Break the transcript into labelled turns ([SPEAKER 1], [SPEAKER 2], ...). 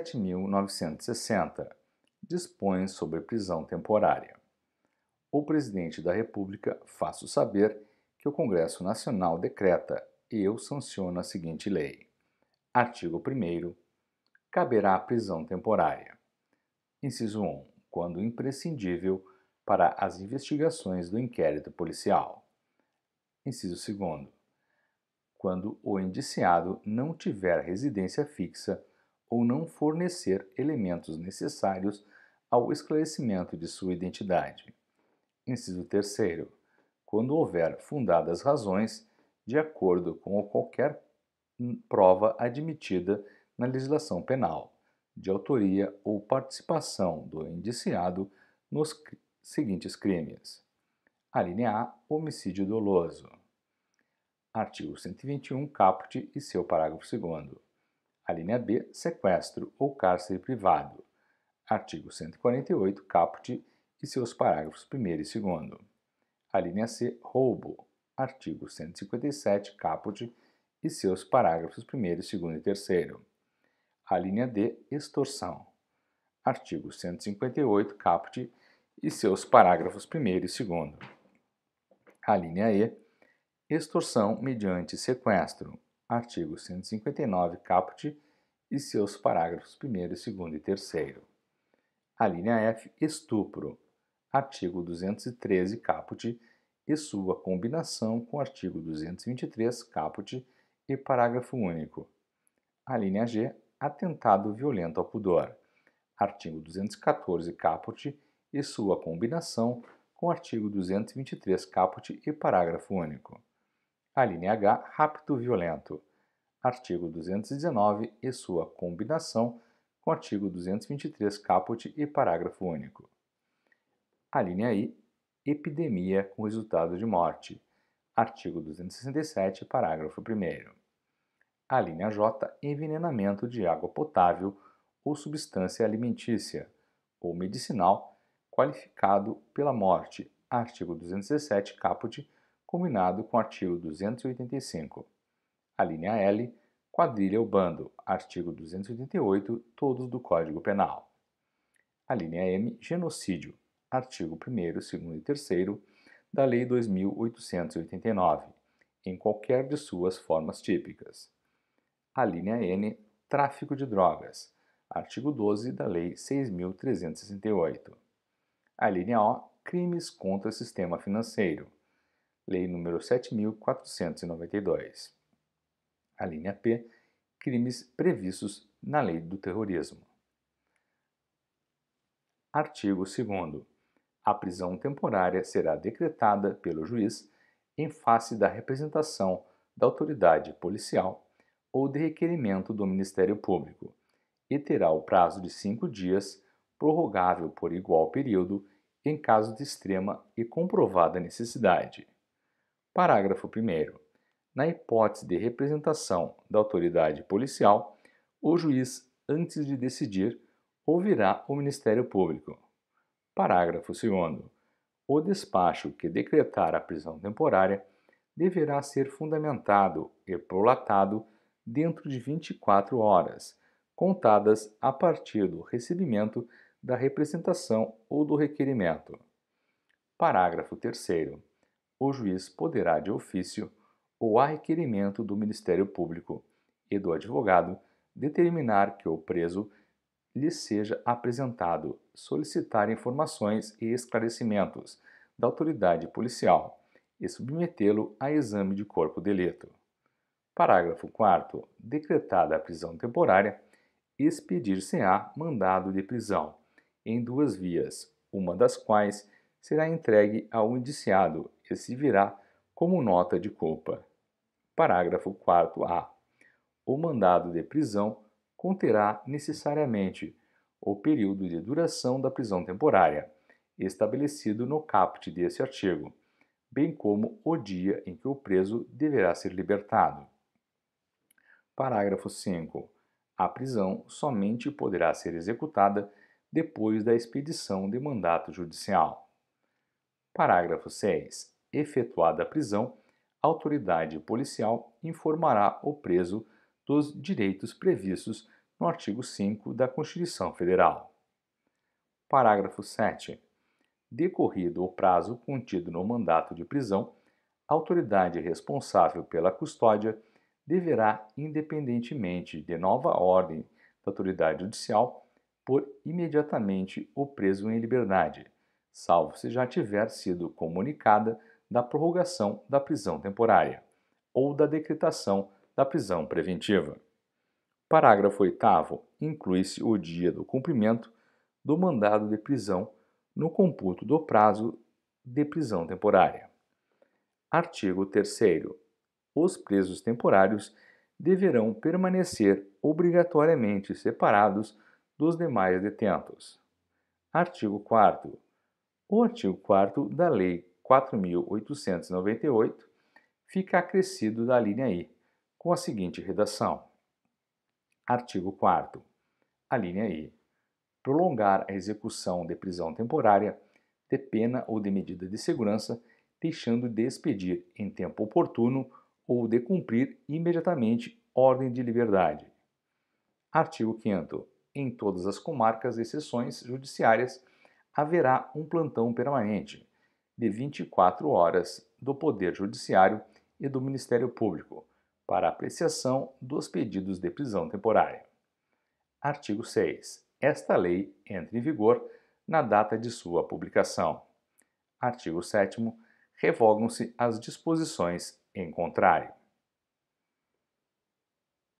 [SPEAKER 1] 7.960 dispõe sobre prisão temporária. O presidente da República faço saber que o Congresso Nacional decreta e eu sanciono a seguinte lei. Artigo 1 Caberá a prisão temporária. Inciso 1. Quando imprescindível para as investigações do inquérito policial. Inciso 2. Quando o indiciado não tiver residência fixa ou não fornecer elementos necessários ao esclarecimento de sua identidade. Inciso 3. Quando houver fundadas razões, de acordo com qualquer prova admitida na legislação penal, de autoria ou participação do indiciado nos seguintes crimes: alínea A, homicídio doloso. Artigo 121, caput e seu parágrafo 2. A linha B, sequestro ou cárcere privado. Artigo 148, caput e seus parágrafos 1 e 2. A linha C, roubo. Artigo 157, caput e seus parágrafos 1 2 e 3. A linha D, extorsão. Artigo 158, caput e seus parágrafos 1 e 2. A linha E, extorsão mediante sequestro artigo 159, caput, e seus parágrafos 1, 2 e 3. A linha F, estupro, artigo 213, caput, e sua combinação com o artigo 223, caput, e parágrafo único. A linha G, atentado violento ao pudor, artigo 214, caput, e sua combinação com o artigo 223, caput e parágrafo único. A linha H, rapto violento. Artigo 219 e sua combinação com o artigo 223 caput e parágrafo único. A linha I, epidemia com resultado de morte. Artigo 267, parágrafo 1 A linha J, envenenamento de água potável ou substância alimentícia ou medicinal qualificado pela morte. Artigo 217, caput combinado com o artigo 285. A linha L, quadrilha ou bando, artigo 288, todos do Código Penal. A linha M, genocídio, artigo 1 2 e 3 da Lei 2889, em qualquer de suas formas típicas. A linha N, tráfico de drogas, artigo 12 da Lei 6368. A linha O, crimes contra o sistema financeiro, Lei nº 7.492. A linha P, crimes previstos na Lei do Terrorismo. Artigo 2 A prisão temporária será decretada pelo juiz em face da representação da autoridade policial ou de requerimento do Ministério Público e terá o prazo de cinco dias, prorrogável por igual período, em caso de extrema e comprovada necessidade. Parágrafo 1. Na hipótese de representação da autoridade policial, o juiz, antes de decidir, ouvirá o Ministério Público. Parágrafo 2. O despacho que decretar a prisão temporária deverá ser fundamentado e prolatado dentro de 24 horas, contadas a partir do recebimento da representação ou do requerimento. Parágrafo 3 o juiz poderá, de ofício ou a requerimento do Ministério Público e do advogado, determinar que o preso lhe seja apresentado, solicitar informações e esclarecimentos da autoridade policial e submetê-lo a exame de corpo delito. Parágrafo 4. Decretada a prisão temporária, expedir-se-á mandado de prisão, em duas vias, uma das quais será entregue ao indiciado e se virá como nota de culpa. Parágrafo 4a. O mandado de prisão conterá necessariamente o período de duração da prisão temporária, estabelecido no caput deste artigo, bem como o dia em que o preso deverá ser libertado. Parágrafo 5. A prisão somente poderá ser executada depois da expedição de mandato judicial. Parágrafo 6. Efetuada a prisão, a autoridade policial informará o preso dos direitos previstos no artigo 5 da Constituição Federal. Parágrafo 7. Decorrido o prazo contido no mandato de prisão, a autoridade responsável pela custódia deverá, independentemente de nova ordem da autoridade judicial, pôr imediatamente o preso em liberdade, salvo se já tiver sido comunicada da prorrogação da prisão temporária ou da decretação da prisão preventiva. Parágrafo 8. Inclui-se o dia do cumprimento do mandado de prisão no computo do prazo de prisão temporária. Artigo 3. Os presos temporários deverão permanecer obrigatoriamente separados dos demais detentos. Artigo 4. O artigo 4 da Lei 4.898 fica acrescido da linha I, com a seguinte redação. Artigo 4 A linha I. Prolongar a execução de prisão temporária, de pena ou de medida de segurança, deixando de expedir em tempo oportuno ou de cumprir imediatamente ordem de liberdade. Artigo 5 Em todas as comarcas e seções judiciárias haverá um plantão permanente de 24 horas do Poder Judiciário e do Ministério Público para apreciação dos pedidos de prisão temporária. Artigo 6. Esta lei entra em vigor na data de sua publicação. Artigo 7. Revogam-se as disposições em contrário.